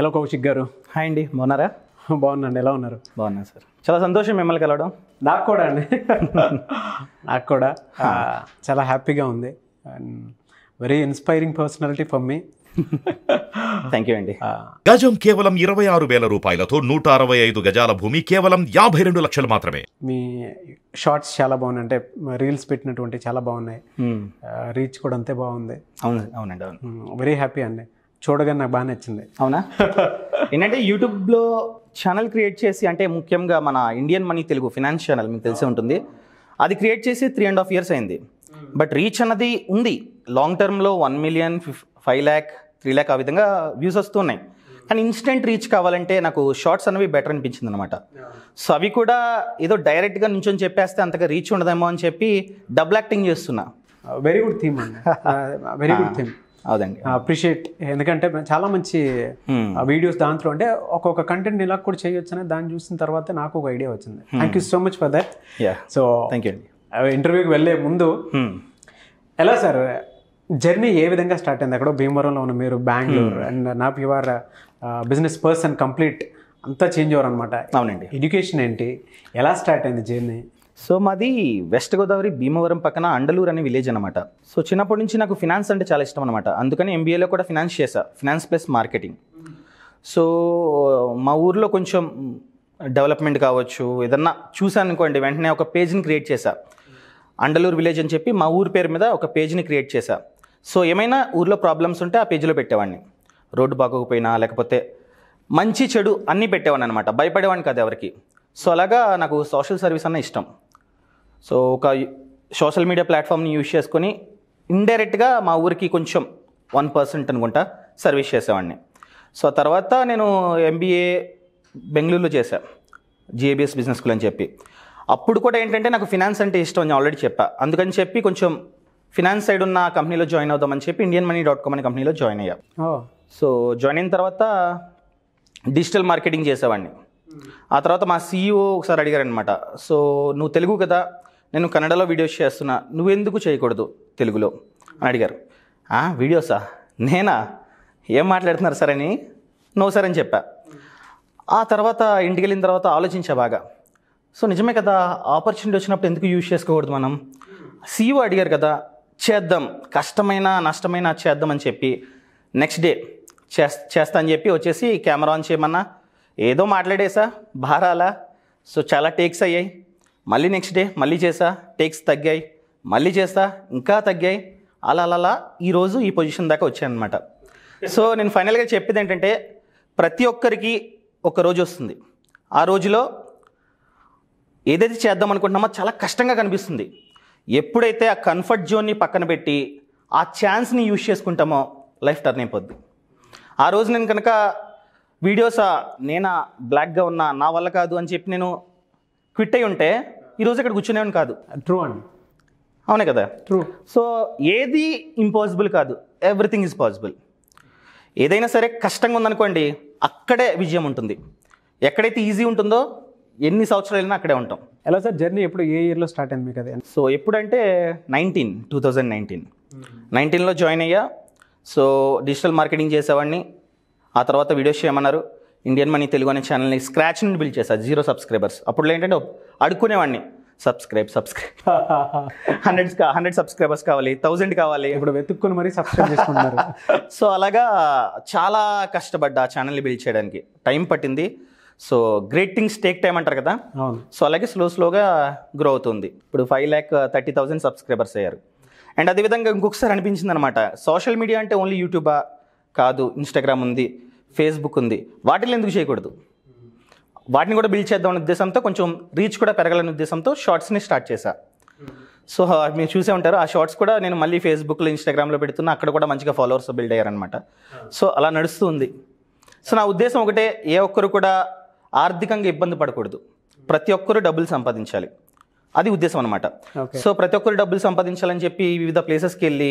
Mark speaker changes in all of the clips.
Speaker 1: Hello Kaushik గారు hi అండి బాగున్నారా బాగున్నాండి ఎలా ఉన్నారు బాగున్నా సార్ చాలా సంతోషం మిమ్మల్ని కలవడం నాకు కూడా అండి నాకు కూడా చాలా హ్యాపీగా ఉంది very inspiring personality for me
Speaker 2: thank you అండి గజం కేవలం ఇరవై ఆరు వేల రూపాయలతో నూట అరవై ఐదు గజాల భూమి కేవలం యాభై రెండు లక్షలు మాత్రమే
Speaker 1: మీ షార్ట్స్ చాలా బాగున్నాయి అంటే రీల్స్ పెట్టినటువంటి చాలా బాగున్నాయి hmm. రీచ్ కూడా అంతే బాగుంది
Speaker 2: అవును అవునండి అవును hmm, వెరీ హ్యాపీ అండి చూడగానే నాకు బాగా నచ్చింది అవునా ఏంటంటే యూట్యూబ్లో ఛానల్ క్రియేట్ చేసి అంటే ముఖ్యంగా మన Indian money Telugu finance channel మీకు తెలిసే ఉంటుంది అది క్రియేట్ చేసి త్రీ అండ్ హాఫ్ ఇయర్స్ అయింది బట్ రీచ్ అన్నది ఉంది లాంగ్ టర్మ్లో వన్ మిలియన్ ఫిఫ్ ఫైవ్ ల్యాక్ త్రీ ల్యాక్ ఆ విధంగా వ్యూస్ వస్తున్నాయి కానీ ఇన్స్టెంట్ రీచ్ కావాలంటే నాకు షార్ట్స్ అనేవి బెటర్ అనిపించింది అనమాట సో అవి కూడా ఏదో డైరెక్ట్గా నుంచొని చెప్పేస్తే అంతగా రీచ్ ఉండదేమో అని చెప్పి డబుల్ యాక్టింగ్ చేస్తున్నా very good theme very good theme
Speaker 1: అదండి అప్రిషియేట్ ఎందుకంటే చాలా మంచి వీడియోస్ దాంట్లో అంటే ఒక్కొక్క కంటెంట్ ఇలా కూడా చేయొచ్చు అనేది దాన్ని చూసిన తర్వాత నాకు ఒక ఐడియా వచ్చింది thank you so much for that so thank you అండి ఇంటర్వ్యూకి వెళ్ళే ముందు ఎలా సార్ జర్నీ ఏ విధంగా స్టార్ట్ అయింది అక్కడ భీమవరంలో ఉన్న మీరు బ్యాంగ్లూర్ అండ్ నాకు యువర్ బిజినెస్ పర్సన్ కంప్లీట్
Speaker 2: అంతా చేంజ్ అవ్వరు అనమాట అవునండి ఎడ్యుకేషన్ ఏంటి ఎలా స్టార్ట్ అయింది జర్నీ సో మాది వెస్ట్ గోదావరి భీమవరం పక్కన అండలూరు అనే విలేజ్ అనమాట సో చిన్నప్పటి నుంచి నాకు ఫినాన్స్ అంటే చాలా ఇష్టం అనమాట అందుకని ఎంబీఏలో కూడా ఫినాన్స్ చేశా ఫినాన్స్ ప్లస్ మార్కెటింగ్ సో మా ఊర్లో కొంచెం డెవలప్మెంట్ కావచ్చు ఏదన్నా చూసాను అనుకోండి వెంటనే ఒక పేజ్ని క్రియేట్ చేశా అండలూరు విలేజ్ అని చెప్పి మా ఊరు పేరు మీద ఒక పేజ్ని క్రియేట్ చేశా సో ఏమైనా ఊర్లో ప్రాబ్లమ్స్ ఉంటే ఆ పేజీలో పెట్టేవాడిని రోడ్డు బాగోకపోయినా లేకపోతే మంచి చెడు అన్నీ పెట్టేవాడిని అనమాట భయపడేవాడిని కాదు ఎవరికి సో అలాగా నాకు సోషల్ సర్వీస్ అన్న ఇష్టం సో ఒక సోషల్ మీడియా ప్లాట్ఫామ్ని యూజ్ చేసుకొని ఇండైరెక్ట్గా మా ఊరికి కొంచెం వన్ పర్సెంట్ అనుకుంటా సర్వీస్ చేసేవాడిని సో తర్వాత నేను ఎంబీఏ బెంగళూరులో చేశాను జిఏబిఎస్ బిజినెస్ స్కూల్ అని చెప్పి అప్పుడు కూడా ఏంటంటే నాకు ఫినాన్స్ అంటే ఇష్టం నేను ఆల్రెడీ చెప్పా అందుకని చెప్పి కొంచెం ఫినాన్స్ సైడ్ ఉన్న కంపెనీలో జాయిన్ అవుదామని చెప్పి ఇండియన్ మనీ డాట్ కామ్ అనే కంపెనీలో జాయిన్ అయ్యా సో జాయిన్ అయిన తర్వాత డిజిటల్ మార్కెటింగ్ చేసేవాడిని ఆ తర్వాత మా సీఈఓ ఒకసారి అడిగారనమాట సో నువ్వు తెలుగు కదా నేను కన్నడలో వీడియోస్ చేస్తున్నా నువ్వెందుకు చేయకూడదు తెలుగులో అని అడిగారు వీడియోసా నేనా ఏం మాట్లాడుతున్నారు సార్ అని నో సార్ అని చెప్పా ఆ తర్వాత ఇంటికి వెళ్ళిన తర్వాత ఆలోచించా బాగా సో నిజమే కదా ఆపర్చునిటీ వచ్చినప్పుడు ఎందుకు యూజ్ చేసుకోకూడదు మనం సీఓ అడిగారు కదా చేద్దాం కష్టమైన నష్టమైన చేద్దాం అని చెప్పి నెక్స్ట్ డే చేస్తా అని చెప్పి వచ్చేసి కెమెరా ఆన్ చేయమన్నా ఏదో మాట్లాడేసా భారాలా సో చాలా టేక్స్ అయ్యాయి మళ్ళీ నెక్స్ట్ డే మళ్ళీ చేసా టేక్స్ తగ్గాయి మళ్ళీ చేస్తా ఇంకా తగ్గాయి అలా అలా ఈరోజు ఈ పొజిషన్ దాకా వచ్చానమాట సో నేను ఫైనల్గా చెప్పేది ఏంటంటే ప్రతి ఒక్కరికి ఒక రోజు వస్తుంది ఆ రోజులో ఏదైతే చేద్దాం అనుకుంటున్నామో చాలా కష్టంగా కనిపిస్తుంది ఎప్పుడైతే ఆ కంఫర్ట్ జోన్ని పక్కన పెట్టి ఆ ఛాన్స్ని యూజ్ చేసుకుంటామో లైఫ్ టర్న్ అయిపోద్ది ఆ రోజు నేను కనుక వీడియోస్ నేనా బ్లాక్గా ఉన్నా నా వల్ల కాదు అని చెప్పి నేను క్విట్ అయి ఉంటే ఈరోజు ఇక్కడ కూర్చునేవాడిని కాదు ట్రూ అండి అవునే కదా ట్రూ సో ఏది ఇంపాసిబుల్ కాదు ఎవ్రీథింగ్ ఈజ్ పాసిబుల్ ఏదైనా సరే కష్టంగా ఉందనుకోండి అక్కడే విజయం ఉంటుంది ఎక్కడైతే ఈజీ ఉంటుందో ఎన్ని సంవత్సరాలు వెళ్ళినా అక్కడే ఉంటాం ఎలా సార్ జర్నీ ఎప్పుడు ఏ ఇయర్లో స్టార్ట్ అయింది మీకు అదే సో ఎప్పుడంటే నైన్టీన్ టూ థౌజండ్ నైన్టీన్ నైన్టీన్లో జాయిన్ అయ్యా సో డిజిటల్ మార్కెటింగ్ చేసేవాడిని ఆ తర్వాత వీడియోస్ చేయమన్నారు ఇండియన్ మనీ తెలుగు అనే ఛానల్ని స్క్రాచ్ నుండి బిల్డ్ చేశారు జీరో సబ్స్క్రైబర్స్ అప్పుడు ఏంటంటే అడుక్కునేవాడిని subscribe subscribe hundred hundred subscribers కావాలి థౌజండ్ కావాలి ఇప్పుడు వెతుక్కుని మరీ సబ్స్క్రైబ్ చేసుకుంటున్నారు సో అలాగా చాలా కష్టపడ్డా ఆ ఛానల్ని బిల్డ్ చేయడానికి టైం పట్టింది so great things take time అంటారు కదా సో అలాగే స్లో స్లోగా గ్రో అవుతుంది ఇప్పుడు five lakh thirty thousand subscribers అయ్యారు అండ్ అదేవిధంగా ఇంకొకసారి అనిపించింది అనమాట సోషల్ మీడియా అంటే ఓన్లీ యూట్యూబా కాదు ఇన్స్టాగ్రామ్ ఉంది ఫేస్బుక్ ఉంది వాటిని ఎందుకు చేయకూడదు వాటిని కూడా బిల్డ్ చేద్దామనే ఉద్దేశంతో కొంచెం రీచ్ కూడా పెరగాలనే ఉద్దేశంతో షార్ట్స్ని స్టార్ట్ చేశా సో మీరు చూసే ఉంటారు ఆ షార్ట్స్ కూడా నేను మళ్ళీ ఫేస్బుక్లో ఇన్స్టాగ్రామ్లో పెడుతున్నా అక్కడ కూడా మంచిగా ఫాలోవర్స్ బిల్డ్ అయ్యారనమాట సో అలా నడుస్తుంది సో నా ఉద్దేశం ఒకటే ఏ ఒక్కరు కూడా ఆర్థికంగా ఇబ్బంది పడకూడదు ప్రతి ఒక్కరు డబ్బులు సంపాదించాలి అది ఉద్దేశం అనమాట సో ప్రతి ఒక్కరు డబ్బులు సంపాదించాలని చెప్పి వివిధ ప్లేసెస్కి వెళ్ళి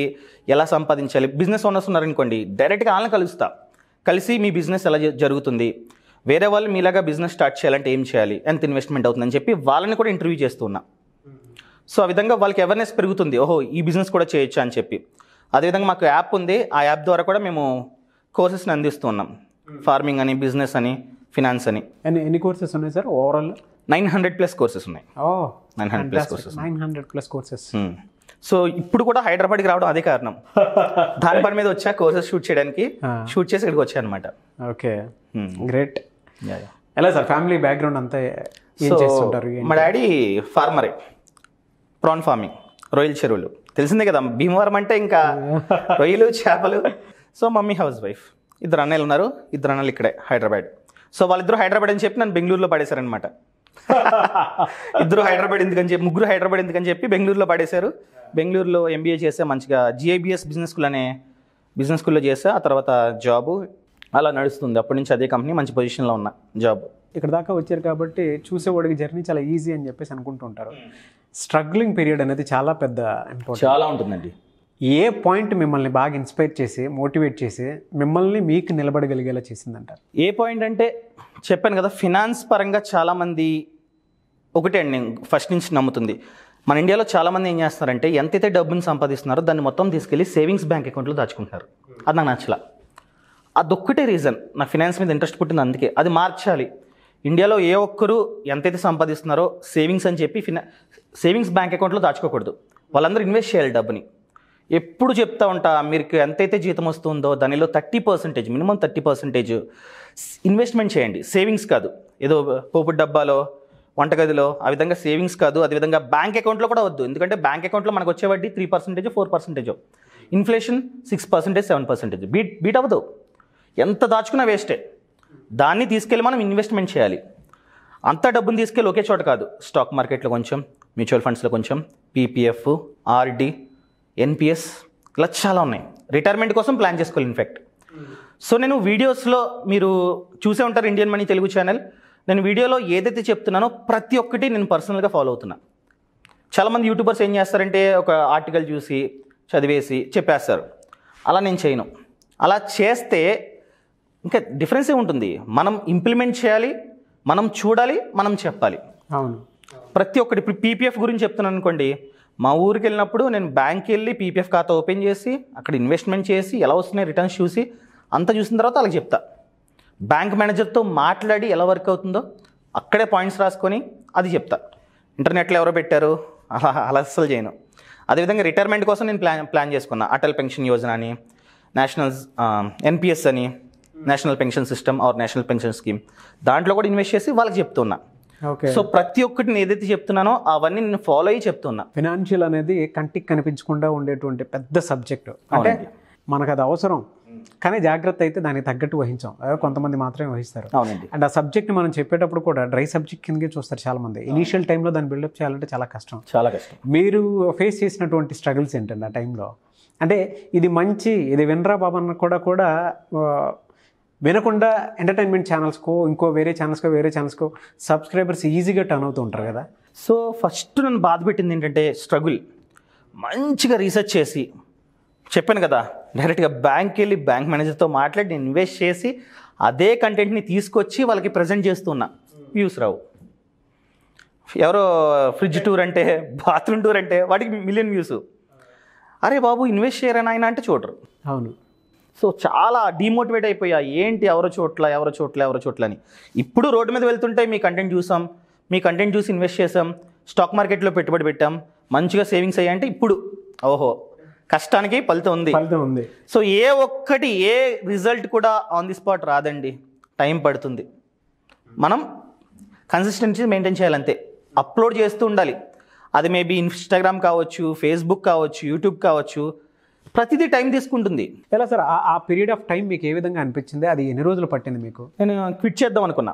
Speaker 2: ఎలా సంపాదించాలి బిజినెస్ ఓనర్స్ ఉన్నారనుకోండి డైరెక్ట్గా వాళ్ళని కలుస్తా కలిసి మీ బిజినెస్ ఎలా జరుగుతుంది వేరే వాళ్ళు మీలాగా బిజినెస్ స్టార్ట్ చేయాలంటే ఏం చేయాలి ఎంత ఇన్వెస్ట్మెంట్ అవుతుందని చెప్పి వాళ్ళని కూడా ఇంటర్వ్యూ చేస్తున్నా సో ఆ విధంగా వాళ్ళకి అవేర్నెస్ పెరుగుతుంది ఓహో ఈ బిజినెస్ కూడా చేయొచ్చు అని చెప్పి అదేవిధంగా మాకు యాప్ ఉంది ఆ యాప్ ద్వారా కూడా మేము కోర్సెస్ని అందిస్తున్నాం ఫార్మింగ్ అని బిజినెస్ అని ఫినాన్స్ అని ఎన్ని కోర్సెస్ ఉన్నాయి sir overall nine hundred plus courses ఉన్నాయి nine hundred plus courses nine hundred plus courses so ఇప్పుడు కూడా హైదరాబాద్కి రావడం అదే కారణం దాని పని మీద వచ్చా కోర్సెస్ షూట్ చేయడానికి షూట్ చేసి ఇక్కడికి వచ్చాయి అనమాట ఓకే గ్రేట్ hmm. ఎలా సార్ ఫ్యామిలీ బ్యాక్గ్రౌండ్ అంతా చేస్తుంటారు మా డాడీ ఫార్మరే ప్రాన్ ఫార్మింగ్ రొయ్యల చెరువులు తెలిసిందే కదా భీమవరం అంటే ఇంకా రొయ్యలు చేపలు సో మమ్మీ హౌస్ వైఫ్ ఇద్దరు అన్నయ్యలు ఉన్నారు ఇద్దరు అన్నలు ఇక్కడే హైదరాబాద్ సో వాళ్ళిద్దరు హైదరాబాద్ అని చెప్పి నన్ను బెంగళూరులో పడేశారనమాట ఇద్దరు హైదరాబాద్ ఎందుకని చెప్పి ముగ్గురు హైదరాబాద్ ఎందుకని చెప్పి బెంగళూరులో పడేశారు బెంగళూరులో ఎంబీఏ చేసే మంచిగా జిఐబిఎస్ బిజినెస్ స్కూల్ అనే బిజినెస్ స్కూల్లో చేసా ఆ తర్వాత జాబు అలా నడుస్తుంది అప్పటి నుంచి అదే కంపెనీ మంచి పొజిషన్లో ఉన్న జాబ్
Speaker 1: ఇక్కడ దాకా వచ్చారు కాబట్టి చూసేవాడికి జర్నీ చాలా ఈజీ అని చెప్పేసి అనుకుంటుంటారు స్ట్రగ్లింగ్ hmm. పీరియడ్ అనేది చాలా పెద్ద ఇంపార్టెంట్ చాలా ఉంటుందండి ఏ పాయింట్ మిమ్మల్ని బాగా ఇన్స్పైర్ చేసి మోటివేట్ చేసి మిమ్మల్ని మీకు నిలబడగలిగేలా చేసిందంటారు
Speaker 2: ఏ పాయింట్ అంటే చెప్పాను కదా ఫినాన్స్ పరంగా చాలామంది ఒకటే అండి నేను ఫస్ట్ నుంచి నమ్ముతుంది మన ఇండియాలో చాలామంది ఏం చేస్తున్నారంటే ఎంతైతే డబ్బును సంపాదిస్తున్నారో దాన్ని మొత్తం తీసుకెళ్ళి సేవింగ్స్ బ్యాంక్ అకౌంట్లో దాచుకుంటున్నారు అది నాకు నచ్చల అదొక్కటే రీజన్ నా ఫినాన్స్ మీద ఇంట్రెస్ట్ పుట్టింది అందుకే అది మార్చాలి ఇండియాలో ఏ ఒక్కరు ఎంతైతే సంపాదిస్తున్నారో సేవింగ్స్ అని చెప్పి ఫినా సేవింగ్స్ బ్యాంక్ అకౌంట్లో దాచుకోకూడదు వాళ్ళందరూ ఇన్వెస్ట్ చేయాలి డబ్బుని ఎప్పుడు చెప్తా ఉంటా మీకు ఎంతైతే జీతం వస్తుందో దానిలో thirty percentage minimum thirty percentage investment చేయండి సేవింగ్స్ కాదు ఏదో పోపు డబ్బాలో వంటగదిలో ఆ విధంగా సేవింగ్స్ కాదు అదేవిధంగా బ్యాంక్ అకౌంట్లో కూడా వద్దు ఎందుకంటే బ్యాంక్ అకౌంట్లో మనకు వచ్చే వడ్డీ three percentage four percentage inflation six percentage seven percentage beat beat అవ్వదు ఎంత దాచుకున్నా వేస్టే దాన్ని తీసుకెళ్ళి మనం ఇన్వెస్ట్మెంట్ చేయాలి అంత డబ్బును తీసుకెళ్ళి ఒకే చోట కాదు స్టాక్ మార్కెట్లో కొంచెం మ్యూచువల్ ఫండ్స్లో కొంచెం పీపీఎఫ్ ఆర్డీ ఎన్పిఎస్ ఇలా చాలా ఉన్నాయి రిటైర్మెంట్ కోసం ప్లాన్ చేసుకోవాలి ఇన్ఫ్యాక్ట్ సో నేను వీడియోస్లో మీరు చూసే ఉంటారు ఇండియన్ మనీ తెలుగు ఛానల్ నేను వీడియోలో ఏదైతే చెప్తున్నానో ప్రతి ఒక్కటి నేను పర్సనల్గా ఫాలో అవుతున్నా చాలామంది యూట్యూబర్స్ ఏం చేస్తారంటే ఒక ఆర్టికల్ చూసి చదివేసి చెప్పేస్తారు అలా నేను చేయను అలా చేస్తే ఇంకా డిఫరెన్సే ఉంటుంది మనం ఇంప్లిమెంట్ చేయాలి మనం చూడాలి మనం చెప్పాలి అవును ప్రతి ఒక్కటి ఇప్పుడు పీపీఎఫ్ గురించి చెప్తున్నాను అనుకోండి మా ఊరికి వెళ్ళినప్పుడు నేను బ్యాంక్కి వెళ్ళి పీపీఎఫ్ ఖాతా ఓపెన్ చేసి అక్కడ ఇన్వెస్ట్మెంట్ చేసి ఎలా వస్తున్నాయి రిటర్న్స్ చూసి అంతా చూసిన తర్వాత అలాగే చెప్తా బ్యాంక్ మేనేజర్తో మాట్లాడి ఎలా వర్క్ అవుతుందో అక్కడే పాయింట్స్ రాసుకొని అది చెప్తా ఇంటర్నెట్లో ఎవరో పెట్టారు అలా అలా అస్సలు చేయను అదేవిధంగా రిటైర్మెంట్ కోసం నేను ప్లాన్ ప్లాన్ చేసుకున్నా అటల్ పెన్షన్ యోజన అని నేషనల్ ఎన్పిఎస్ అని national pension system or national pension scheme దాంట్లో కూడా ఇన్వెస్ట్ చేసి వాళ్ళకి చెప్తున్నా సో ప్రతి ఒక్కటి నేను ఏదైతే చెప్తున్నానో అవన్నీ నేను ఫాలో అయ్యి చెప్తున్నా
Speaker 1: ఫినాన్షియల్ అనేది కంటికి కనిపించకుండా ఉండేటువంటి పెద్ద సబ్జెక్ట్ అంటే మనకు అది అవసరం కానీ జాగ్రత్త అయితే దానికి తగ్గట్టు వహించాం కొంతమంది మాత్రమే వహిస్తారు అండ్ ఆ సబ్జెక్ట్ మనం చెప్పేటప్పుడు కూడా డ్రై సబ్జెక్ట్ కిందకే చూస్తారు చాలా మంది ఇనీషియల్ టైంలో దాన్ని బిల్డప్ చేయాలంటే చాలా కష్టం చాలా కష్టం మీరు ఫేస్ చేసినటువంటి స్ట్రగుల్స్ ఏంటండి ఆ టైంలో అంటే ఇది మంచి ఇది వినరా బాబు అన్న కూడా కూడా వినకుండా ఎంటర్టైన్మెంట్ ఛానల్స్కో ఇంకో వేరే ఛానల్స్కో వేరే ఛానల్స్కో సబ్స్క్రైబర్స్ ఈజీగా టర్న్ అవుతూ ఉంటారు కదా
Speaker 2: సో ఫస్ట్ నన్ను బాధ పెట్టింది ఏంటంటే స్ట్రగుల్ మంచిగా రీసెర్చ్ చేసి చెప్పాను కదా డైరెక్ట్గా బ్యాంక్కి వెళ్ళి బ్యాంక్ మేనేజర్తో మాట్లాడి నేను ఇన్వెస్ట్ చేసి అదే కంటెంట్ని తీసుకొచ్చి వాళ్ళకి ప్రజెంట్ చేస్తున్నా వ్యూస్ రావు ఎవరో ఫ్రిడ్జ్ టూర్ అంటే బాత్రూమ్ టూర్ అంటే వాటికి మిలియన్ వ్యూస్ అరే బాబు ఇన్వెస్ట్ చేయరా ఆయన అంటే చూడరు అవును సో చాలా డిమోటివేట్ అయిపోయా ఏంటి ఎవరో చోట్ల ఎవరో చోట్ల ఎవరో చోట్ల అని ఇప్పుడు రోడ్డు మీద వెళ్తుంటే మీ కంటెంట్ చూసాం మీ కంటెంట్ చూసి ఇన్వెస్ట్ చేసాం స్టాక్ మార్కెట్లో పెట్టుబడి పెట్టాం మంచిగా సేవింగ్స్ అయ్యాయంటే ఇప్పుడు ఓహో కష్టానికి ఫలితం ఉంది ఫలితం ఉంది సో ఏ ఒక్కటి ఏ రిజల్ట్ కూడా ఆన్ ది స్పాట్ రాదండి టైం పడుతుంది మనం కన్సిస్టెన్సీ మెయింటైన్ చేయాలంతే అప్లోడ్ చేస్తూ ఉండాలి అది మేబీ ఇన్స్టాగ్రామ్ కావచ్చు ఫేస్బుక్ కావచ్చు యూట్యూబ్ కావచ్చు ప్రతిదీ టైం తీసుకుంటుంది ఎలా సార్ ఆ పీరియడ్ ఆఫ్ టైం మీకు ఏ విధంగా అనిపించింది అది ఎన్ని రోజులు పట్టింది మీకు నేను క్విట్ చేద్దాం అనుకున్నా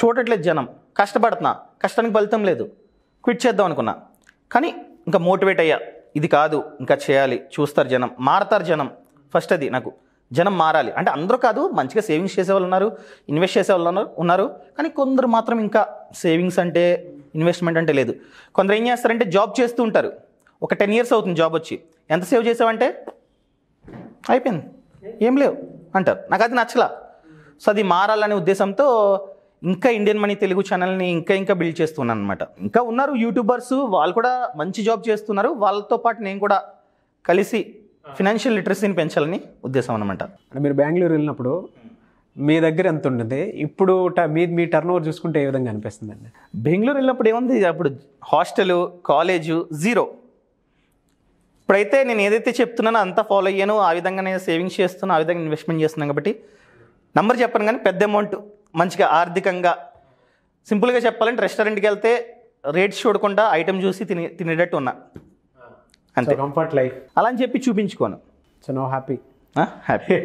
Speaker 2: చూడట్లేదు జనం కష్టపడుతున్నా కష్టానికి ఫలితం లేదు క్విట్ చేద్దాం అనుకున్నా కానీ ఇంకా మోటివేట్ అయ్యా ఇది కాదు ఇంకా చేయాలి చూస్తారు జనం మారతారు జనం ఫస్ట్ అది నాకు జనం మారాలి అంటే అందరూ కాదు మంచిగా సేవింగ్స్ చేసేవాళ్ళు ఉన్నారు ఇన్వెస్ట్ చేసేవాళ్ళు ఉన్నారు ఉన్నారు కానీ కొందరు మాత్రం ఇంకా సేవింగ్స్ అంటే ఇన్వెస్ట్మెంట్ అంటే లేదు కొందరు ఏం చేస్తారంటే జాబ్ చేస్తూ ఉంటారు ఒక టెన్ ఇయర్స్ అవుతుంది జాబ్ వచ్చి ఎంత సేవ్ చేసావంటే అయిపోయింది ఏం లేవు అంటారు నాకు అది నచ్చలా సో అది మారాలనే ఉద్దేశంతో ఇంకా ఇండియన్ మనీ తెలుగు ఛానల్ని ఇంకా ఇంకా బిల్డ్ చేస్తున్నాను అనమాట ఇంకా ఉన్నారు యూట్యూబర్స్ వాళ్ళు కూడా మంచి జాబ్ చేస్తున్నారు వాళ్ళతో పాటు నేను కూడా కలిసి ఫినాన్షియల్ లిటరసీని పెంచాలని ఉద్దేశం అనమాట అంటే మీరు బెంగళూరు వెళ్ళినప్పుడు మీ దగ్గర ఎంత ఉంటుంది ఇప్పుడు మీ మీ టర్న్ ఓవర్ చూసుకుంటే ఏ విధంగా అనిపిస్తుంది అండి బెంగళూరు వెళ్ళినప్పుడు ఏముంది అప్పుడు హాస్టల్ కాలేజు జీరో ఇప్పుడైతే నేను ఏదైతే చెప్తున్నానో అంతా ఫాలో అయ్యాను ఆ విధంగా నేను సేవింగ్స్ చేస్తున్నాను ఆ విధంగా ఇన్వెస్ట్మెంట్ చేస్తున్నాను కాబట్టి నంబర్ చెప్పాను కానీ పెద్ద అమౌంట్ మంచిగా ఆర్థికంగా సింపుల్గా చెప్పాలంటే రెస్టారెంట్కి వెళ్తే రేట్స్ చూడకుండా ఐటెం చూసి తినే తినేటట్టు ఉన్నా అంతే కంఫర్ట్ లైఫ్ అలా అని చెప్పి చూపించుకోను so no happy
Speaker 1: happy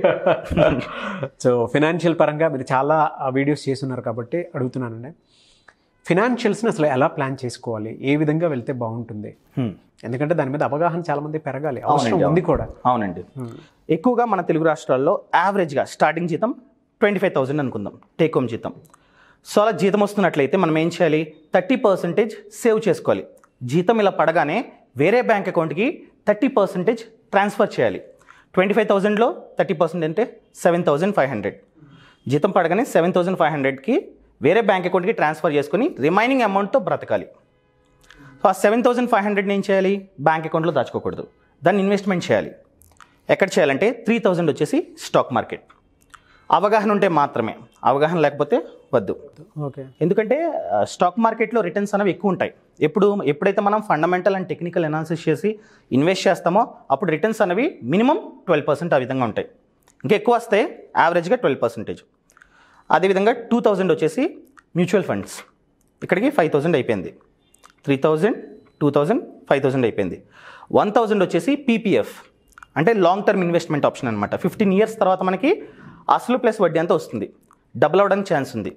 Speaker 1: so financial పరంగా మీరు చాలా వీడియోస్ చేస్తున్నారు కాబట్టి అడుగుతున్నానండి ఫినాన్షియల్స్ని అసలు ఎలా ప్లాన్ చేసుకోవాలి ఏ విధంగా వెళ్తే బాగుంటుంది
Speaker 2: ఎందుకంటే దాని మీద అవగాహన చాలా మంది పెరగాలి అవసరం ఉంది కూడా అవునండి ఎక్కువగా మన తెలుగు రాష్ట్రాల్లో యావరేజ్గా స్టార్టింగ్ జీతం ట్వంటీ ఫైవ్ థౌసండ్ అనుకుందాం టేక్ హోమ్ జీతం సో అలా జీతం వస్తున్నట్లయితే మనం ఏం చేయాలి థర్టీ పర్సెంటేజ్ సేవ్ చేసుకోవాలి జీతం ఇలా పడగానే వేరే బ్యాంక్ అకౌంట్కి థర్టీ పర్సెంటేజ్ ట్రాన్స్ఫర్ చేయాలి ట్వంటీ ఫైవ్ థౌజండ్లో థర్టీ పర్సెంట్ అంటే సెవెన్ థౌజండ్ ఫైవ్ హండ్రెడ్ జీతం పడగానే సెవెన్ థౌజండ్ ఫైవ్ హండ్రెడ్కి వేరే బ్యాంక్ అకౌంట్కి ట్రాన్స్ఫర్ చేసుకుని రిమైనింగ్ అమౌంట్తో బ్రతకాలి సో ఆ సెవెన్ థౌసండ్ ఫైవ్ హండ్రెడ్ ఏం చేయాలి బ్యాంక్ అకౌంట్లో దాచుకోకూడదు దాన్ని ఇన్వెస్ట్మెంట్ చేయాలి ఎక్కడ చేయాలంటే త్రీ థౌజండ్ వచ్చేసి స్టాక్ మార్కెట్ అవగాహన ఉంటే మాత్రమే అవగాహన లేకపోతే వద్దు ఓకే ఎందుకంటే స్టాక్ మార్కెట్లో రిటర్న్స్ అనేవి ఎక్కువ ఉంటాయి ఎప్పుడు ఎప్పుడైతే మనం ఫండమెంటల్ అండ్ టెక్నికల్ అనాలిసిస్ చేసి ఇన్వెస్ట్ చేస్తామో అప్పుడు రిటర్న్స్ అనేవి మినిమం ట్వెల్వ్ పర్సెంట్ ఆ విధంగా ఉంటాయి ఇంకెక్కువ వస్తే యావరేజ్గా ట్వెల్వ్ పర్సెంటేజ్ అదేవిధంగా టూ థౌజండ్ వచ్చేసి మ్యూచువల్ ఫండ్స్ ఇక్కడికి ఫైవ్ థౌజండ్ అయిపోయింది three thousand two thousand five thousand అయిపోయింది వన్ థౌజండ్ వచ్చేసి పీపీఎఫ్ అంటే లాంగ్ టర్మ్ ఇన్వెస్ట్మెంట్ ఆప్షన్ అనమాట ఫిఫ్టీన్ ఇయర్స్ తర్వాత మనకి అసలు ప్లస్ వడ్డీ అంతా వస్తుంది డబుల్ అవ్వడానికి ఛాన్స్ ఉంది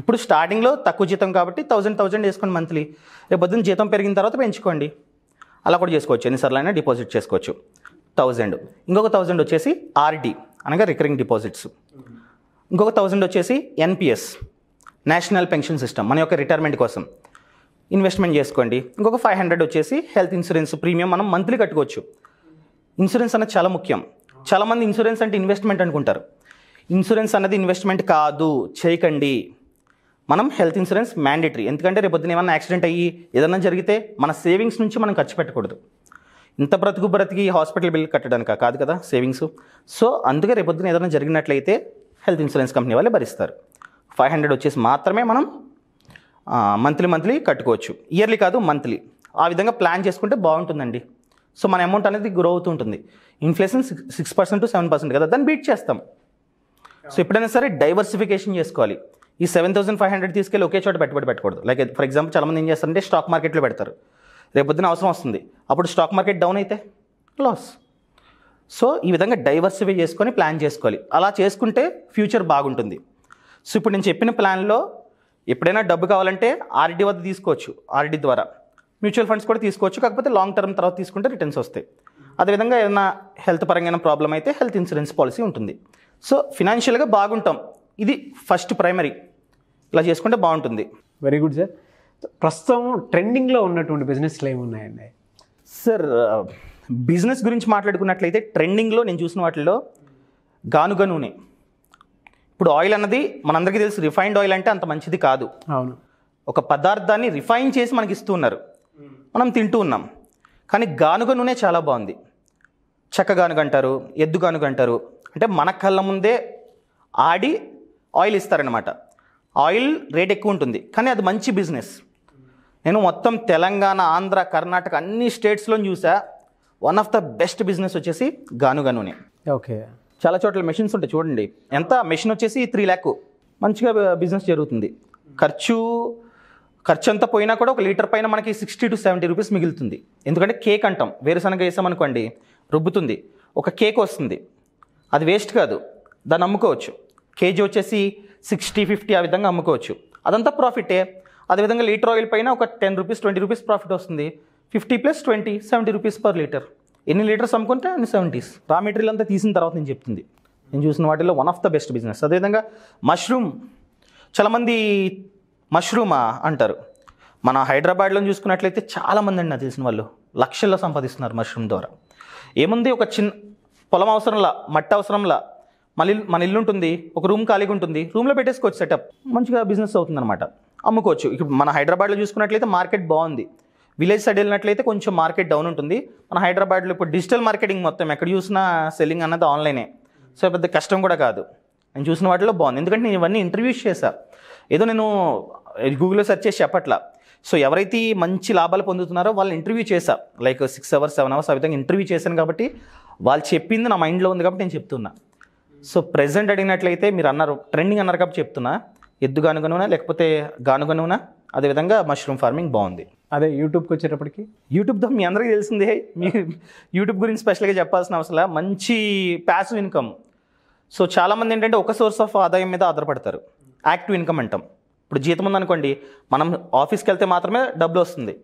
Speaker 2: ఇప్పుడు స్టార్టింగ్లో తక్కువ జీతం కాబట్టి థౌజండ్ థౌజండ్ వేసుకోండి మంత్లీ రేపు పొద్దున్న జీతం పెరిగిన తర్వాత పెంచుకోండి అలా కూడా చేసుకోవచ్చు ఎన్నిసార్లు అయినా డిపాజిట్ చేసుకోవచ్చు థౌజండ్ ఇంకొక థౌజండ్ వచ్చేసి ఆర్డీ అనగా రికరింగ్ డిపాజిట్స్ ఇంకొక థౌజండ్ వచ్చేసి ఎన్పిఎస్ నేషనల్ పెన్షన్ సిస్టమ్ మన యొక్క రిటైర్మెంట్ కోసం ఇన్వెస్ట్మెంట్ చేసుకోండి ఇంకొక ఫైవ్ హండ్రెడ్ వచ్చేసి హెల్త్ ఇన్సూరెన్స్ ప్రీమియం మనం మంత్లీ కట్టుకోవచ్చు ఇన్సూరెన్స్ అన్నది చాలా ముఖ్యం చాలామంది ఇన్సూరెన్స్ అంటే ఇన్వెస్ట్మెంట్ అనుకుంటారు ఇన్సూరెన్స్ అన్నది ఇన్వెస్ట్మెంట్ కాదు చేయకండి మనం హెల్త్ ఇన్సూరెన్స్ మ్యాండేటరీ ఎందుకంటే రేపొద్దున ఏమైనా యాక్సిడెంట్ అయ్యి ఏదైనా జరిగితే మన సేవింగ్స్ నుంచి మనం ఖర్చు పెట్టకూడదు ఇంత బ్రతుకు బ్రతికి హాస్పిటల్ బిల్ కట్టడానికా కాదు కదా సేవింగ్స్ సో అందుకే రేపొద్దున ఏదైనా జరిగినట్లయితే హెల్త్ ఇన్సూరెన్స్ కంపెనీ వాళ్ళే భరిస్తారు ఫైవ్ హండ్రెడ్ వచ్చేసి మాత్రమే మనం మంత్లీ మంత్లీ కట్టుకోవచ్చు ఇయర్లీ కాదు మంత్లీ ఆ విధంగా ప్లాన్ చేసుకుంటే బాగుంటుందండి సో మన అమౌంట్ అనేది గ్రో ఉంటుంది inflation six six percent to seven percent కదా దాన్ని బీట్ చేస్తాం సో ఎప్పుడైనా సరే డైవర్సిఫికేషన్ చేసుకోవాలి ఈ సెవెన్ థౌసండ్ ఫైవ్ హండ్రెడ్ తీసుకెళ్ళి ఒకే చోట పెట్టుబడి పెట్టకూడదు లైక్ ఫర్ ఎగ్జాంపుల్ చాలామంది ఏం చేస్తారంటే స్టాక్ మార్కెట్లో పెడతారు రేపొద్దున అవసరం వస్తుంది అప్పుడు స్టాక్ మార్కెట్ డౌన్ అయితే లాస్ సో ఈ విధంగా డైవర్సిఫై చేసుకొని ప్లాన్ చేసుకోవాలి అలా చేసుకుంటే ఫ్యూచర్ బాగుంటుంది సో ఇప్పుడు నేను చెప్పిన ప్లాన్లో ఎప్పుడైనా డబ్బు కావాలంటే ఆర్డీ వద్ద తీసుకోవచ్చు ఆర్డీ ద్వారా మ్యూచువల్ ఫండ్స్ కూడా తీసుకోవచ్చు కాకపోతే లాంగ్ టర్మ్ తర్వాత తీసుకుంటే రిటర్న్స్ వస్తాయి అదేవిధంగా ఏదైనా హెల్త్ పరంగా ఏమైనా ప్రాబ్లం అయితే హెల్త్ ఇన్సూరెన్స్ పాలసీ ఉంటుంది సో ఫినాన్షియల్గా బాగుంటాం ఇది ఫస్ట్ ప్రైమరీ ఇలా చేసుకుంటే బాగుంటుంది వెరీ గుడ్ సార్ ప్రస్తుతం ట్రెండింగ్లో ఉన్నటువంటి బిజినెస్లు ఏమున్నాయండి సార్ బిజినెస్ గురించి మాట్లాడుకున్నట్లయితే ట్రెండింగ్లో నేను చూసిన వాటిల్లో గానుగ నూనె ఇప్పుడు ఆయిల్ అన్నది మనందరికీ తెలుసు రిఫైన్డ్ ఆయిల్ అంటే అంత మంచిది కాదు అవును ఒక పదార్థాన్ని రిఫైన్ చేసి మనకి ఇస్తున్నారు మనం తింటూ ఉన్నాం కానీ గానుగ నూనె చాలా బాగుంది చెక్క గానుగ అంటారు ఎద్దు గానుగ అంటారు అంటే మన కళ్ళ ముందే ఆడి ఆయిల్ ఇస్తారనమాట ఆయిల్ రేట్ ఎక్కువ ఉంటుంది కానీ అది మంచి బిజినెస్ నేను మొత్తం తెలంగాణ ఆంధ్ర కర్ణాటక అన్ని స్టేట్స్లో చూసా one of the best business వచ్చేసి గానుగానునే ఓకే చాలా చోట్ల మెషిన్స్ ఉంటాయి చూడండి ఎంత మెషిన్ వచ్చేసి త్రీ ల్యాక్ మంచిగా బిజినెస్ జరుగుతుంది ఖర్చు ఖర్చు అంతా పోయినా కూడా ఒక లీటర్ పైన మనకి సిక్స్టీ టు సెవెంటీ రూపీస్ మిగులుతుంది ఎందుకంటే కేక్ అంటాం వేరుశనగ వేసామనుకోండి రుబ్బుతుంది ఒక కేక్ వస్తుంది అది వేస్ట్ కాదు దాన్ని అమ్ముకోవచ్చు కేజీ వచ్చేసి సిక్స్టీ ఫిఫ్టీ ఆ విధంగా అమ్ముకోవచ్చు అదంతా ప్రాఫిటే అదేవిధంగా లీటర్ ఆయిల్ పైన ఒక ten rupees twenty rupees profit వస్తుంది fifty plus twenty seventy rupees per litre ఎన్ని లీటర్స్ అమ్ముకుంటే అన్ని సెవెంటీస్ రా మెటీరియల్ అంతా తీసిన తర్వాత నేను చెప్తుంది నేను చూసిన వాటిలో one of the best business అదేవిధంగా మష్రూమ్ చాలామంది మష్రూమా అంటారు మన హైదరాబాద్లో చూసుకున్నట్లయితే చాలామంది అండి నాకు తెలిసిన వాళ్ళు లక్షల్లో సంపాదిస్తున్నారు మష్రూమ్ ద్వారా ఏముంది ఒక చిన్న పొలం అవసరంలా మట్టి అవసరంలా మళ్ళీ మన ఇల్లు ఉంటుంది ఒక రూమ్ ఖాళీగా ఉంటుంది రూమ్లో పెట్టేసుకోవచ్చు సెటప్ మంచిగా బిజినెస్ అవుతుందన్నమాట అమ్ముకోవచ్చు ఇప్పుడు మన హైదరాబాద్లో చూసుకున్నట్లయితే మార్కెట్ బాగుంది విలేజ్ సైడ్ వెళ్ళినట్లయితే కొంచెం మార్కెట్ డౌన్ ఉంటుంది మన హైదరాబాద్లో ఇప్పుడు డిజిటల్ మార్కెటింగ్ మొత్తం ఎక్కడ చూసినా సెల్లింగ్ అన్నది ఆన్లైనే సో పెద్ద కష్టం కూడా కాదు నేను చూసిన వాటిలో బాగుంది ఎందుకంటే నేను ఇవన్నీ ఇంటర్వ్యూస్ చేశాను ఏదో నేను గూగుల్లో సెర్చ్ చేసి చెప్పట్లా సో ఎవరైతే మంచి లాభాలు పొందుతున్నారో వాళ్ళని ఇంటర్వ్యూ చేశా like six hours seven hours ఆ విధంగా ఇంటర్వ్యూ చేశాను కాబట్టి వాళ్ళు చెప్పింది నా మైండ్లో ఉంది కాబట్టి నేను చెప్తున్నా సో ప్రజెంట్ అడిగినట్లయితే మీరు అన్నారు ట్రెండింగ్ అన్నారు కాబట్టి చెప్తున్నా ఎద్దు గానుగనునా లేకపోతే గానుగనునా అదేవిధంగా మష్రూమ్ ఫార్మింగ్ బాగుంది అదే యూట్యూబ్కి వచ్చేటప్పటికి యూట్యూబ్తో మీ అందరికీ తెలిసిందే మీ యూట్యూబ్ గురించి స్పెషల్గా చెప్పాల్సిన అవసరం మంచి ప్యాసివ్ ఇన్కమ్ సో చాలామంది ఏంటంటే ఒక సోర్స్ ఆఫ్ ఆదాయం మీద ఆధారపడతారు యాక్టివ్ ఇన్కమ్ అంటాం ఇప్పుడు జీతం ఉందనుకోండి మనం ఆఫీస్కి వెళ్తే మాత్రమే డబ్బులు వస్తుంది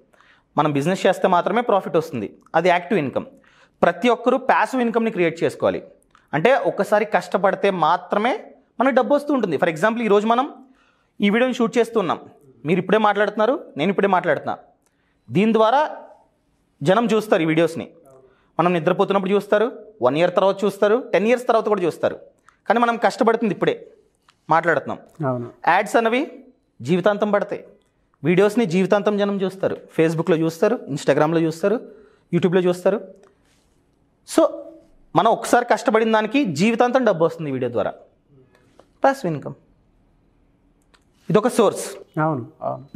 Speaker 2: మనం బిజినెస్ చేస్తే మాత్రమే ప్రాఫిట్ వస్తుంది అది యాక్టివ్ ఇన్కమ్ ప్రతి ఒక్కరూ ప్యాసివ్ ఇన్కమ్ని క్రియేట్ చేసుకోవాలి అంటే ఒక్కసారి కష్టపడితే మాత్రమే మనకు డబ్బు వస్తూ ఉంటుంది ఫర్ ఎగ్జాంపుల్ ఈరోజు మనం ఈ వీడియోని షూట్ చేస్తున్నాం మీరు ఇప్పుడే మాట్లాడుతున్నారు నేను ఇప్పుడే మాట్లాడుతున్నా దీని ద్వారా జనం చూస్తారు ఈ వీడియోస్ని మనం నిద్రపోతున్నప్పుడు చూస్తారు వన్ ఇయర్ తర్వాత చూస్తారు టెన్ ఇయర్స్ తర్వాత కూడా చూస్తారు కానీ మనం కష్టపడుతుంది ఇప్పుడే మాట్లాడుతున్నాం యాడ్స్ అనేవి జీవితాంతం పడతాయి వీడియోస్ని జీవితాంతం జనం చూస్తారు ఫేస్బుక్లో చూస్తారు ఇన్స్టాగ్రామ్లో చూస్తారు యూట్యూబ్లో చూస్తారు సో మనం ఒకసారి కష్టపడిన దానికి జీవితాంతం డబ్బు వస్తుంది వీడియో ద్వారా ప్యాసివ్ ఇన్కమ్ ఇదొక సోర్స్ అవును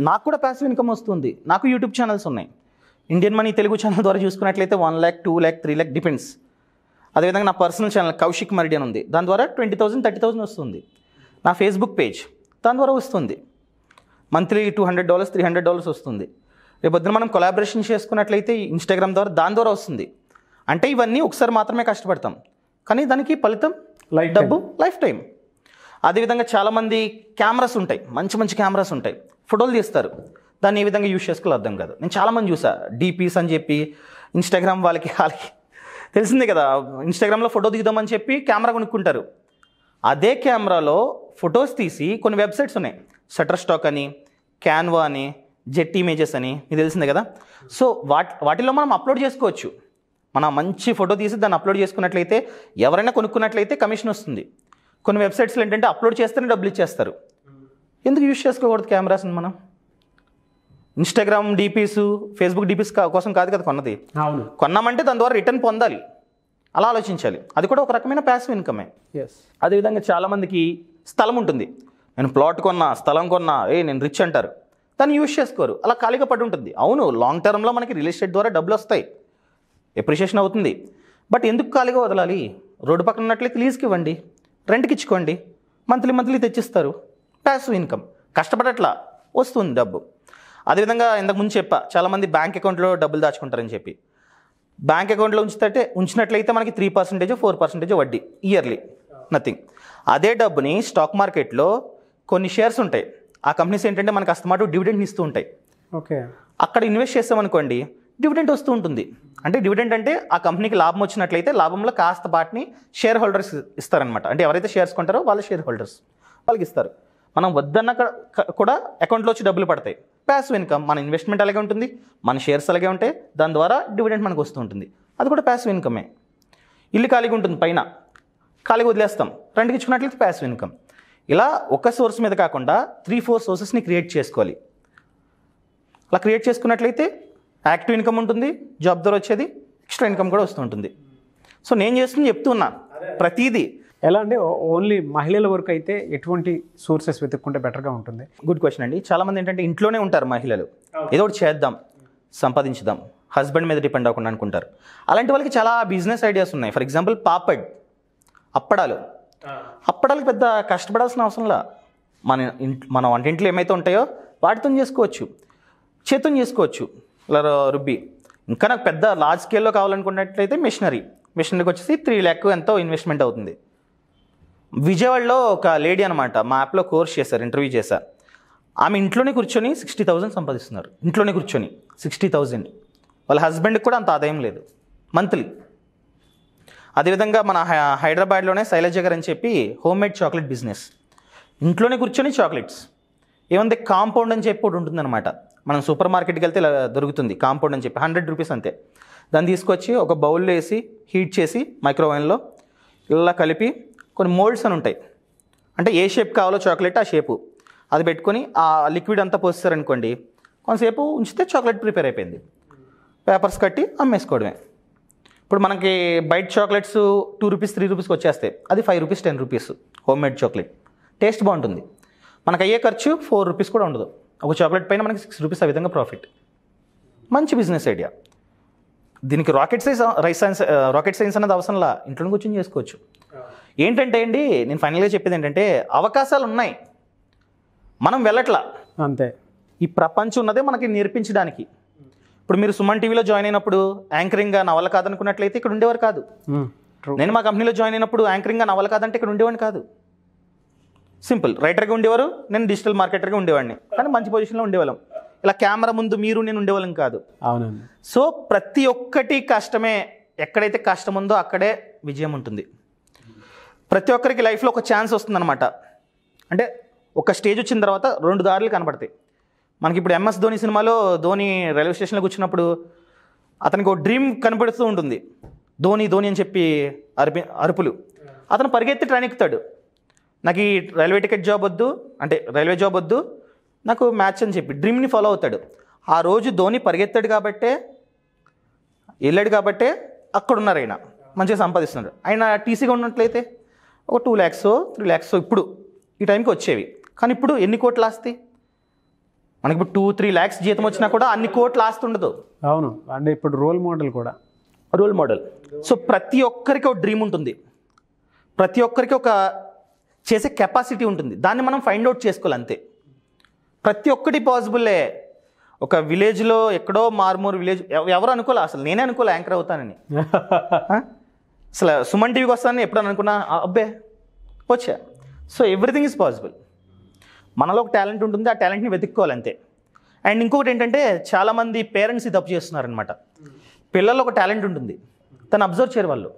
Speaker 2: నాకు కూడా ప్యాసివ్ ఇన్కమ్ వస్తుంది నాకు యూట్యూబ్ ఛానల్స్ ఉన్నాయి ఇండియన్ మనీ తెలుగు ఛానల్ ద్వారా చూసుకున్నట్లయితే one lakh two lakh three lakh depends అదేవిధంగా నా పర్సనల్ ఛానల్ కౌశిక్ మరిడియన్ ఉంది దాని ద్వారా ట్వంటీ థౌసండ్ థర్టీ థౌసండ్ వస్తుంది నా ఫేస్బుక్ పేజ్ దాని ద్వారా వస్తుంది monthly two hundred dollars three hundred dollars వస్తుంది రేపొద్దున మనం కొలాబరేషన్ చేసుకున్నట్లయితే ఇన్స్టాగ్రామ్ ద్వారా దాని ద్వారా వస్తుంది అంటే ఇవన్నీ ఒకసారి మాత్రమే కష్టపడతాం కానీ దానికి ఫలితం లైఫ్ డబ్బు లైఫ్ టైం అదేవిధంగా చాలామంది కెమెరాస్ ఉంటాయి మంచి మంచి కెమెరాస్ ఉంటాయి ఫోటోలు తీస్తారు దాన్ని ఏ విధంగా యూస్ చేసుకోవాలి అర్థం కాదు నేను చాలామంది చూసా డీపీస్ అని చెప్పి ఇన్స్టాగ్రామ్ వాళ్ళకి వాళ్ళకి తెలిసిందే కదా ఇన్స్టాగ్రామ్లో ఫోటో దిగుదామని చెప్పి కెమెరా కొనుక్కుంటారు అదే కెమెరాలో ఫొటోస్ తీసి కొన్ని వెబ్సైట్స్ ఉన్నాయి షటర్ స్టాక్ అని క్యాన్వా అని జెట్ ఇమేజెస్ అని మీకు తెలిసిందే కదా సో వాటి వాటిలో మనం అప్లోడ్ చేసుకోవచ్చు మనం మంచి ఫోటో తీసి దాన్ని అప్లోడ్ చేసుకున్నట్లయితే ఎవరైనా కొనుక్కున్నట్లయితే కమిషన్ వస్తుంది కొన్ని వెబ్సైట్స్లో ఏంటంటే అప్లోడ్ చేస్తేనే డబ్బులు ఇచ్చేస్తారు ఎందుకు యూజ్ చేసుకోకూడదు కెమెరాస్ని మనం ఇన్స్టాగ్రామ్ డీపీస్ ఫేస్బుక్ డీపీస్ కోసం కాదు కదా కొన్నది అవును కొన్నామంటే దాని ద్వారా రిటర్న్ పొందాలి అలా ఆలోచించాలి అది కూడా ఒక రకమైన ప్యాసివ్ ఇన్కమే అదేవిధంగా చాలామందికి స్థలం ఉంటుంది నేను ప్లాట్ కొన్నా స్థలం కొన్నా ఏ నేను రిచ్ అంటారు దాన్ని యూజ్ చేసుకోరు అలా ఖాళీగా పడి ఉంటుంది అవును లాంగ్ టర్మ్లో మనకి రియల్ ఎస్టేట్ ద్వారా డబ్బులు వస్తాయి ఎప్రిషియేషన్ అవుతుంది బట్ ఎందుకు ఖాళీగా వదలాలి రోడ్డు పక్కన ఉన్నట్లయితే లీజ్కి ఇవ్వండి రెంట్కి ఇచ్చుకోండి మంత్లీ మంత్లీ తెచ్చిస్తారు ప్యాసివ్ ఇన్కమ్ కష్టపడట్లా వస్తుంది డబ్బు అదేవిధంగా ఇంతకుముందు చెప్పా చాలామంది బ్యాంక్ అకౌంట్లో డబ్బులు దాచుకుంటారని చెప్పి బ్యాంక్ అకౌంట్లో ఉంచితే ఉంచినట్లయితే మనకి త్రీ పర్సెంటేజ్ ఫోర్ పర్సెంటేజ్ వడ్డీ ఇయర్లీ నథింగ్ అదే డబ్బుని స్టాక్ మార్కెట్లో కొన్ని షేర్స్ ఉంటాయి ఆ కంపెనీస్ ఏంటంటే మనకు అస్తమాటు డివిడెండ్ ఇస్తూ ఉంటాయి ఓకే అక్కడ ఇన్వెస్ట్ చేస్తామనుకోండి డివిడెంట్ వస్తూ ఉంటుంది అంటే డివిడెంట్ అంటే ఆ కంపెనీకి లాభం వచ్చినట్లయితే లాభంలో కాస్త పాటిని షేర్ హోల్డర్స్ ఇస్తారనమాట అంటే ఎవరైతే షేర్స్ కొంటారో వాళ్ళ షేర్ హోల్డర్స్ వాళ్ళకి ఇస్తారు మనం వద్దన్న కూడా అకౌంట్లో వచ్చి డబ్బులు పడతాయి ప్యాసివ్ ఇన్కమ్ మన ఇన్వెస్ట్మెంట్ అలాగే ఉంటుంది మన షేర్స్ అలాగే ఉంటాయి దాని ద్వారా డివిడెంట్ మనకు వస్తూ ఉంటుంది అది కూడా ప్యాసివ్ ఇన్కమే ఇల్లు ఖాళీగా ఉంటుంది పైన ఖాళీగా వదిలేస్తాం రెంట్కి ఇచ్చుకున్నట్లయితే ప్యాసివ్ ఇన్కమ్ ఇలా ఒక సోర్స్ మీద కాకుండా త్రీ ఫోర్ సోర్సెస్ని క్రియేట్ చేసుకోవాలి అలా క్రియేట్ చేసుకున్నట్లయితే యాక్టివ్ ఇన్కమ్ ఉంటుంది జాబ్ ద్వారా వచ్చేది ఎక్స్ట్రా ఇన్కమ్ కూడా వస్తుంటుంది సో నేను చేస్తుంది చెప్తున్నా ప్రతిదీ ఎలా అంటే ఓన్లీ మహిళల వరకు అయితే ఎటువంటి సోర్సెస్ వెతుక్కుంటే బెటర్గా ఉంటుంది గుడ్ క్వశ్చన్ అండి చాలామంది ఏంటంటే ఇంట్లోనే ఉంటారు మహిళలు ఏదో ఒకటి చేద్దాం సంపాదించుదాం హస్బెండ్ మీద డిపెండ్ అవ్వకుండా అనుకుంటారు అలాంటి వాళ్ళకి చాలా బిజినెస్ ఐడియాస్ ఉన్నాయి ఫర్ ఎగ్జాంపుల్ పాపడ్ అప్పడాలు అప్పడాలకు పెద్ద కష్టపడాల్సిన అవసరంలా మన ఇంట్ మన వంటింట్లో ఏమైతే ఉంటాయో వాటితో చేసుకోవచ్చు చేతుని చేసుకోవచ్చు ఇలా రుబ్బి ఇంకా నాకు పెద్ద లార్జ్ స్కేల్లో కావాలనుకున్నట్లయితే మిషనరీ మిషనరీకి వచ్చేసి త్రీ ల్యాక్ ఎంతో ఇన్వెస్ట్మెంట్ అవుతుంది విజయవాడలో ఒక లేడీ అనమాట మా యాప్లో కోర్స్ చేశారు ఇంటర్వ్యూ చేశారు ఆమె ఇంట్లోనే కూర్చొని సిక్స్టీ థౌజండ్ సంపాదిస్తున్నారు ఇంట్లోనే కూర్చొని సిక్స్టీ థౌజండ్ వాళ్ళ హస్బెండ్కి కూడా అంత ఆదాయం లేదు మంత్లీ అదేవిధంగా మన హైదరాబాద్లోనే శైలజ గారు అని చెప్పి హోమ్ మేడ్ చాక్లెట్ బిజినెస్ ఇంట్లోనే కూర్చొని చాక్లెట్స్ ఏముంది కాంపౌండ్ అని చెప్పి ఒకటి ఉంటుందన్నమాట మనం సూపర్ మార్కెట్కి వెళ్తే ఇలా దొరుకుతుంది కాంపౌండ్ అని చెప్పి హండ్రెడ్ రూపీస్ అంతే దాన్ని తీసుకొచ్చి ఒక బౌల్లో వేసి హీట్ చేసి మైక్రోవైన్లో ఇలా కలిపి కొన్ని మోల్డ్స్ అని ఉంటాయి అంటే ఏ షేప్ కావాలో చాక్లెట్ ఆ షేపు అది పెట్టుకొని ఆ లిక్విడ్ అంతా పోస్తారనుకోండి కొంతసేపు ఉంచితే చాక్లెట్ ప్రిపేర్ అయిపోయింది పేపర్స్ కట్టి అమ్మేసుకోవడమే ఇప్పుడు మనకి బయట చాక్లెట్స్ టూ రూపీస్ త్రీ రూపీస్కి వచ్చేస్తాయి అది five rupees ten rupees home made chocolate taste బాగుంటుంది మనకు అయ్యే ఖర్చు ఫోర్ రూపీస్ కూడా ఉండదు ఒక చాక్లెట్ పైన మనకి సిక్స్ రూపీస్ ఆ విధంగా ప్రాఫిట్ మంచి బిజినెస్ ఐడియా దీనికి rocket science rice science rocket science అనేది అవసరంలా ఇంట్లో కూర్చొని చేసుకోవచ్చు ఏంటంటే అండి నేను ఫైనల్గా చెప్పేది ఏంటంటే అవకాశాలు ఉన్నాయి మనం వెళ్ళట్లా అంతే ఈ ప్రపంచం ఉన్నదే మనకి నేర్పించడానికి ఇప్పుడు మీరు సుమన్ టీవీలో జాయిన్ అయినప్పుడు యాంకరింగ్గా నవల కాదనుకున్నట్లయితే ఇక్కడ ఉండేవారు కాదు నేను మా కంపెనీలో జాయిన్ అయినప్పుడు యాంకరింగ్గా నవల కాదంటే ఇక్కడ ఉండేవాడిని కాదు సింపుల్ రైటర్గా ఉండేవారు నేను డిజిటల్ మార్కెటర్గా ఉండేవాడిని కానీ మంచి పొజిషన్లో ఉండేవాళ్ళం ఇలా కెమెరా ముందు మీరు నేను ఉండేవాళ్ళం కాదు అవునండి సో ప్రతి ఒక్కటి కష్టమే ఎక్కడైతే కష్టం ఉందో అక్కడే విజయం ఉంటుంది ప్రతి ఒక్కరికి లైఫ్లో ఒక ఛాన్స్ వస్తుందన్నమాట అంటే ఒక స్టేజ్ వచ్చిన తర్వాత రెండు దారులు కనపడతాయి మనకి ఇప్పుడు ఎంఎస్ ధోని సినిమాలో ధోని రైల్వే స్టేషన్లో కూర్చున్నప్పుడు అతనికి ఒక డ్రీమ్ కనపడుతూ ఉంటుంది ధోని ధోని అని చెప్పి అరిపి అరుపులు అతను పరిగెత్తి ట్రైన్ ఎక్కుతాడు నాకు ఈ రైల్వే టికెట్ జాబ్ వద్దు అంటే రైల్వే జాబ్ వద్దు నాకు మ్యాచ్ అని చెప్పి డ్రీమ్ని ఫాలో అవుతాడు ఆ రోజు ధోని పరిగెత్తాడు కాబట్టే వెళ్ళాడు కాబట్టే అక్కడున్నారు ఆయన మంచిగా సంపాదిస్తున్నాడు ఆయన టీసీగా ఉన్నట్లయితే ఒక టూ ల్యాక్స్ త్రీ ల్యాక్స్ ఇప్పుడు ఈ టైంకి వచ్చేవి కానీ ఇప్పుడు ఎన్ని కోట్లు ఆస్తి మనకి ఇప్పుడు టూ త్రీ ల్యాక్స్ జీతం వచ్చినా కూడా అన్ని కోట్లు ఆస్తి ఉండదు అవును అంటే ఇప్పుడు రోల్ మోడల్ కూడా రోల్ మోడల్ సో ప్రతి ఒక్కరికి ఒక డ్రీమ్ ఉంటుంది ప్రతి ఒక్కరికి ఒక చేసే కెపాసిటీ ఉంటుంది దాన్ని మనం ఫైండ్ అవుట్ చేసుకోవాలి అంతే ప్రతి ఒక్కటి పాసిబులే ఒక విలేజ్లో ఎక్కడో మారుమూరు విలేజ్ ఎవరు అనుకోలే అసలు నేనే అనుకోలే యాంకర్ అవుతానని అసలు సుమన్ టీవీకి వస్తానని ఎప్పుడని అనుకున్నా అబ్బే వచ్చా సో ఎవ్రీథింగ్ ఈజ్ పాసిబుల్ మనలో ఒక టాలెంట్ ఉంటుంది ఆ టాలెంట్ని వెతుక్కోవాలి అంతే అండ్ ఇంకొకటి ఏంటంటే చాలామంది పేరెంట్స్ తప్పు చేస్తున్నారనమాట పిల్లల్లో ఒక టాలెంట్ ఉంటుంది తను అబ్జర్వ్ చేయరు వాళ్ళు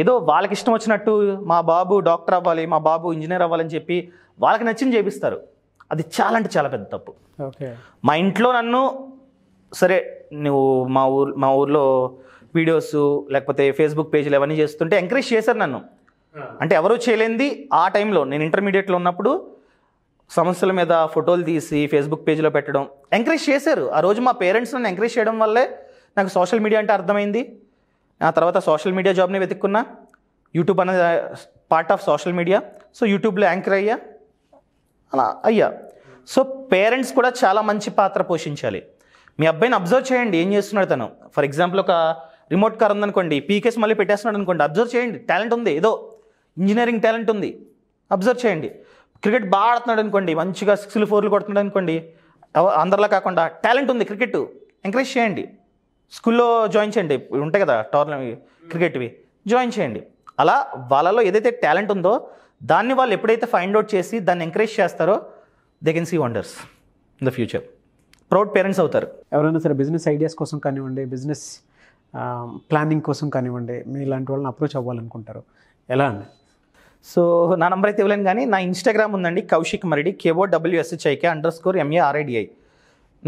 Speaker 2: ఏదో వాళ్ళకి ఇష్టం వచ్చినట్టు మా బాబు డాక్టర్ అవ్వాలి మా బాబు ఇంజనీర్ అవ్వాలని చెప్పి వాళ్ళకి నచ్చింది చేపిస్తారు అది చాలా అంటే చాలా పెద్ద తప్పు మా ఇంట్లో నన్ను సరే నువ్వు మా ఊరు మా ఊర్లో వీడియోస్ లేకపోతే ఫేస్బుక్ పేజీలు అవన్నీ చేస్తుంటే ఎంకరేజ్ చేశారు నన్ను అంటే ఎవరూ చేయలేంది ఆ టైంలో నేను ఇంటర్మీడియట్లో ఉన్నప్పుడు సమస్యల మీద ఫోటోలు తీసి ఫేస్బుక్ పేజీలో పెట్టడం ఎంకరేజ్ చేశారు ఆ రోజు మా పేరెంట్స్ నన్ను ఎంకరేజ్ చేయడం వల్లే నాకు సోషల్ మీడియా అంటే అర్థమైంది ఆ తర్వాత సోషల్ మీడియా జాబ్ని వెతుక్కున్నా యూట్యూబ్ అనేది part of social media so యూట్యూబ్లో యాంకర్ అయ్యా అలా అయ్యా సో పేరెంట్స్ కూడా చాలా మంచి పాత్ర పోషించాలి మీ అబ్బాయిని అబ్జర్వ్ చేయండి ఏం చేస్తున్నాడు తను ఫర్ ఎగ్జాంపుల్ ఒక రిమోట్ కార్ ఉందనుకోండి పీకేస్ మళ్ళీ పెట్టేస్తున్నాడు అనుకోండి అబ్జర్వ్ చేయండి టాలెంట్ ఉంది ఏదో ఇంజనీరింగ్ టాలెంట్ ఉంది అబ్జర్వ్ చేయండి క్రికెట్ బాగా ఆడుతున్నాడు అనుకోండి మంచిగా సిక్స్లు ఫోర్లు కొడుతున్నాడు అనుకోండి అందరిలా కాకుండా టాలెంట్ ఉంది క్రికెట్ ఎంకరేజ్ చేయండి స్కూల్లో జాయిన్ చేయండి ఉంటాయి కదా టోర్నమెంట్ క్రికెట్వి జాయిన్ చేయండి అలా వాళ్ళలో ఏదైతే టాలెంట్ ఉందో దాన్ని వాళ్ళు ఎప్పుడైతే ఫైండ్ అవుట్ చేసి దాన్ని ఎంకరేజ్ చేస్తారో they can see wonders in the future proud parents అవుతారు
Speaker 1: ఎవరైనా సరే బిజినెస్ ఐడియాస్ కోసం కానివ్వండి బిజినెస్ ప్లానింగ్ కోసం కానివ్వండి మీ ఇలాంటి వాళ్ళని అప్రోచ్ అవ్వాలనుకుంటారు ఎలా అండి
Speaker 2: సో నా నంబర్ అయితే ఇవ్వలేను కానీ నా ఇన్స్టాగ్రామ్ ఉందండి కౌశిక్ మరిడి కేబో డబ్ల్యూఎస్హెచ్ఐకే అండర్ స్కోర్ ఎంఏఆర్ఐడిఐ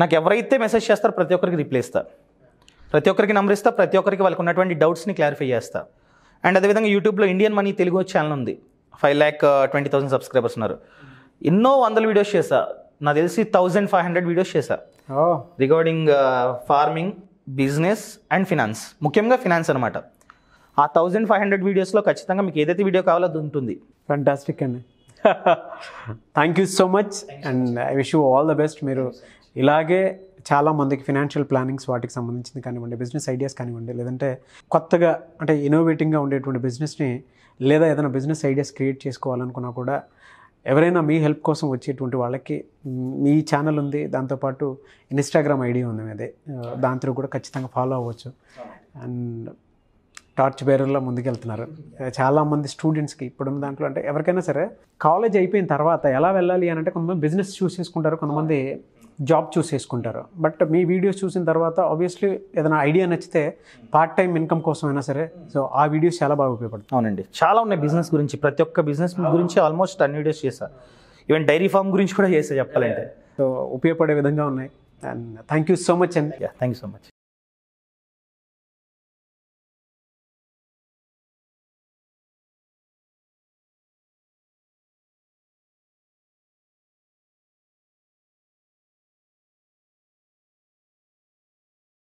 Speaker 2: నాకు ఎవరైతే మెసేజ్ చేస్తారో ప్రతి ఒక్కరికి రిప్లై ఇస్తారు ప్రతి ఒక్కరికి నంబర్ ఇస్తా ప్రతి ఒక్కరికి వాళ్ళకి ఉన్నటువంటి డౌట్స్ని క్లారిఫై చేస్తా అండ్ అదేవిధంగా యూట్యూబ్లో ఇండియన్ మనీ తెలుగు ఛానల్ ఉంది five lakh twenty thousand subscribers ఉన్నారు ఎన్నో వందల వీడియోస్ చేశా నాకు తెలిసి థౌజండ్ ఫైవ్ హండ్రెడ్ వీడియోస్ చేశా regarding farming business and finance ముఖ్యంగా ఫినాన్స్ అనమాట ఆ థౌజండ్ ఫైవ్ హండ్రెడ్ వీడియోస్లో ఖచ్చితంగా మీకు ఏదైతే వీడియో కావాలో అది ఉంటుంది ఫంటాస్టిక్ అండి thank you so much and
Speaker 1: I wish you all the best మీరు ఇలాగే చాలామందికి ఫినాన్షియల్ ప్లానింగ్స్ వాటికి సంబంధించింది కానివ్వండి బిజినెస్ ఐడియాస్ కానివ్వండి లేదంటే కొత్తగా అంటే ఇన్నోవేటింగ్గా ఉండేటువంటి బిజినెస్ని లేదా ఏదైనా బిజినెస్ ఐడియాస్ క్రియేట్ చేసుకోవాలనుకున్నా కూడా ఎవరైనా మీ హెల్ప్ కోసం వచ్చేటువంటి వాళ్ళకి మీ ఛానల్ ఉంది దాంతోపాటు ఇన్స్టాగ్రామ్ ఐడి ఉంది మీదే దాంతో కూడా ఖచ్చితంగా ఫాలో అవ్వచ్చు అండ్ టార్చ్ బేరర్లో ముందుకెళ్తున్నారు చాలామంది స్టూడెంట్స్కి ఇప్పుడు దాంట్లో అంటే ఎవరికైనా సరే కాలేజ్ అయిపోయిన తర్వాత ఎలా వెళ్ళాలి అని అంటే కొంతమంది బిజినెస్ చూస్ చేసుకుంటారు కొంతమంది జాబ్ చూస్ చేసుకుంటారు బట్ మీ వీడియోస్ చూసిన తర్వాత ఆబ్వియస్లీ ఏదైనా ఐడియా నచ్చితే పార్ట్ టైం ఇన్కమ్ కోసం అయినా సరే సో ఆ వీడియోస్ చాలా బాగా ఉపయోగపడుతుంది అవునండి చాలా ఉన్నాయి
Speaker 2: బిజినెస్ గురించి ప్రతి ఒక్క బిజినెస్ గురించి ఆల్మోస్ట్ అన్ని వీడియోస్ చేశాను ఈవెన్ డైరీ ఫామ్ గురించి కూడా చేసా చెప్పాలంటే సో ఉపయోగపడే విధంగా ఉన్నాయి and thank you so much అండి థ్యాంక్ యూ సో మచ్